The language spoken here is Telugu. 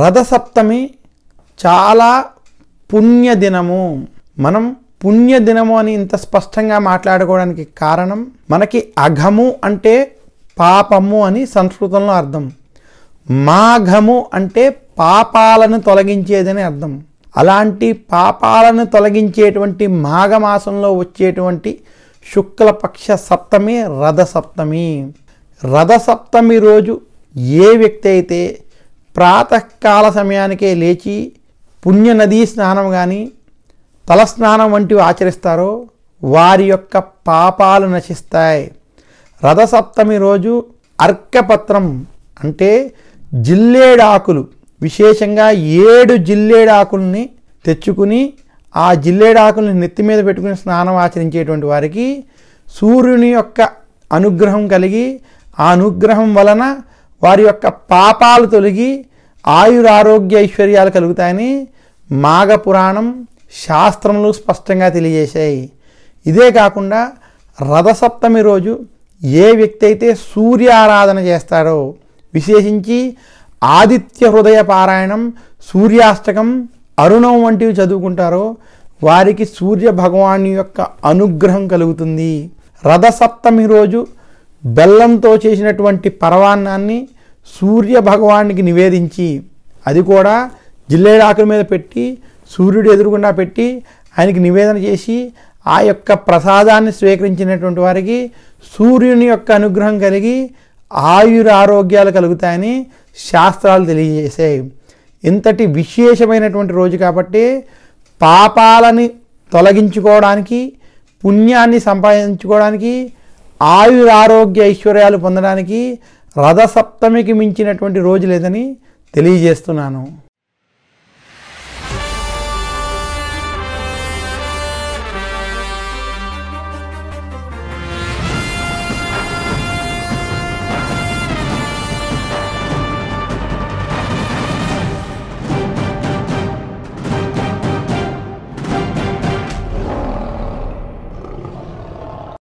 రథసప్తమి చాలా పుణ్యదినము మనం పుణ్యదినము అని ఇంత స్పష్టంగా మాట్లాడుకోవడానికి కారణం మనకి అఘము అంటే పాపము అని సంస్కృతంలో అర్థం మాఘము అంటే పాపాలను తొలగించేదని అర్థం అలాంటి పాపాలను తొలగించేటువంటి మాఘమాసంలో వచ్చేటువంటి శుక్లపక్ష సప్తమి రథసప్తమి రథసప్తమి రోజు ఏ వ్యక్తి అయితే ప్రాతకాల సమయానికే లేచి పుణ్యనదీ స్నానం కానీ తలస్నానం వంటివి ఆచరిస్తారో వారి యొక్క పాపాలు నశిస్తాయి రథసప్తమి రోజు అర్కపత్రం అంటే జిల్లేడాకులు విశేషంగా ఏడు జిల్లేడాకుల్ని తెచ్చుకుని ఆ జిల్లేడాకుల్ని నెత్తి మీద పెట్టుకుని స్నానం ఆచరించేటువంటి వారికి సూర్యుని యొక్క అనుగ్రహం కలిగి ఆ అనుగ్రహం వలన వారి యొక్క పాపాలు తొలగి ఆయురారోగ్య ఐశ్వర్యాలు కలుగుతాయని మాఘపురాణం శాస్త్రములు స్పష్టంగా తెలియజేశాయి ఇదే కాకుండా రథసప్తమి రోజు ఏ వ్యక్తి అయితే సూర్యారాధన చేస్తాడో విశేషించి ఆదిత్య హృదయ పారాయణం సూర్యాష్టకం అరుణం వంటివి చదువుకుంటారో వారికి సూర్య భగవాను యొక్క అనుగ్రహం కలుగుతుంది రథసప్తమి రోజు బెల్లంతో చేసినటువంటి పరవాన్నాన్ని సూర్య భగవానికి నివేదించి అది కూడా జిల్లేడాకుల మీద పెట్టి సూర్యుడు ఎదురుగుండా పెట్టి ఆయనకి నివేదన చేసి ఆ యొక్క ప్రసాదాన్ని స్వీకరించినటువంటి వారికి సూర్యుని యొక్క అనుగ్రహం కలిగి ఆయుర ఆరోగ్యాలు కలుగుతాయని శాస్త్రాలు తెలియజేసాయి ఇంతటి విశేషమైనటువంటి రోజు కాబట్టి పాపాలని తొలగించుకోవడానికి పుణ్యాన్ని సంపాదించుకోవడానికి ఆయురారోగ్య ఐశ్వర్యాలు పొందడానికి రథసప్తమికి మించినటువంటి రోజు లేదని తెలియజేస్తున్నాను